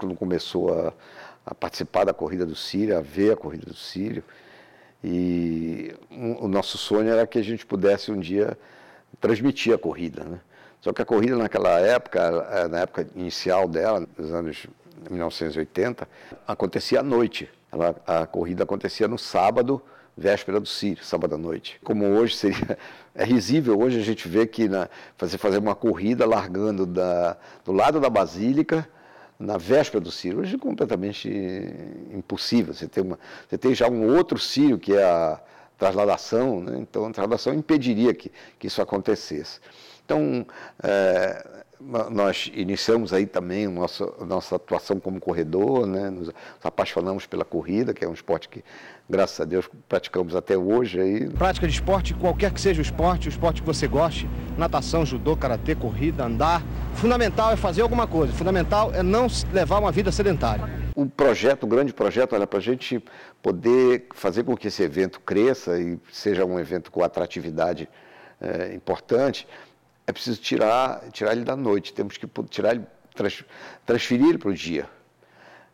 quando começou a, a participar da corrida do Sírio, a ver a corrida do Sírio. E o nosso sonho era que a gente pudesse um dia transmitir a corrida. Né? Só que a corrida naquela época, na época inicial dela, nos anos 1980, acontecia à noite. Ela, a corrida acontecia no sábado, véspera do Sírio, sábado à noite. Como hoje seria. É risível, hoje a gente vê que na, fazer, fazer uma corrida largando da, do lado da Basílica na véspera do Ciro, hoje é completamente impossível. Você tem, uma, você tem já um outro Ciro, que é a trasladação, né? então a trasladação impediria que, que isso acontecesse. Então, é, nós iniciamos aí também a nossa, a nossa atuação como corredor, né? nos apaixonamos pela corrida, que é um esporte que, graças a Deus, praticamos até hoje. Aí. Prática de esporte, qualquer que seja o esporte, o esporte que você goste, natação, judô, karatê, corrida, andar, fundamental é fazer alguma coisa, fundamental é não levar uma vida sedentária. O projeto, o grande projeto, olha, para a gente poder fazer com que esse evento cresça e seja um evento com atratividade é, importante, é preciso tirar, tirar ele da noite, temos que tirar ele, trans, transferir ele para o dia.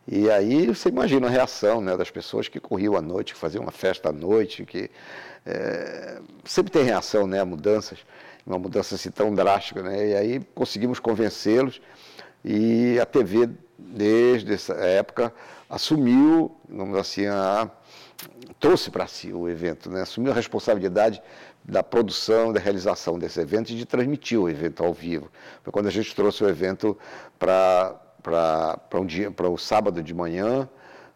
E aí você imagina a reação né, das pessoas que corriam à noite, que faziam uma festa à noite, que é, sempre tem reação né, a mudanças, uma mudança assim tão drástica. Né, e aí conseguimos convencê-los e a TV desde essa época, assumiu, vamos assim, a, trouxe para si o evento, né? assumiu a responsabilidade da produção, da realização desse evento e de transmitir o evento ao vivo. Foi quando a gente trouxe o evento para um dia, para o sábado de manhã,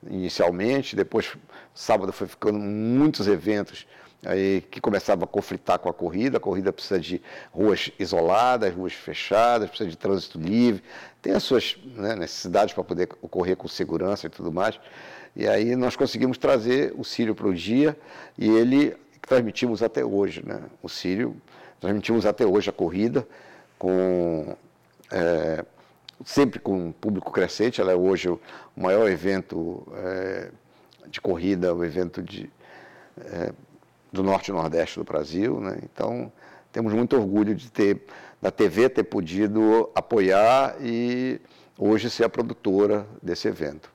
inicialmente, depois sábado foi ficando muitos eventos aí, que começava a conflitar com a corrida. A corrida precisa de ruas isoladas, ruas fechadas, precisa de trânsito livre, tem as suas né, necessidades para poder ocorrer com segurança e tudo mais. E aí nós conseguimos trazer o Sírio para o dia e ele transmitimos até hoje, né? O Sírio transmitimos até hoje a corrida com é, sempre com um público crescente. Ela é hoje o maior evento é, de corrida, o evento de é, do norte e nordeste do Brasil. Né? Então, temos muito orgulho de ter, da TV ter podido apoiar e hoje ser a produtora desse evento.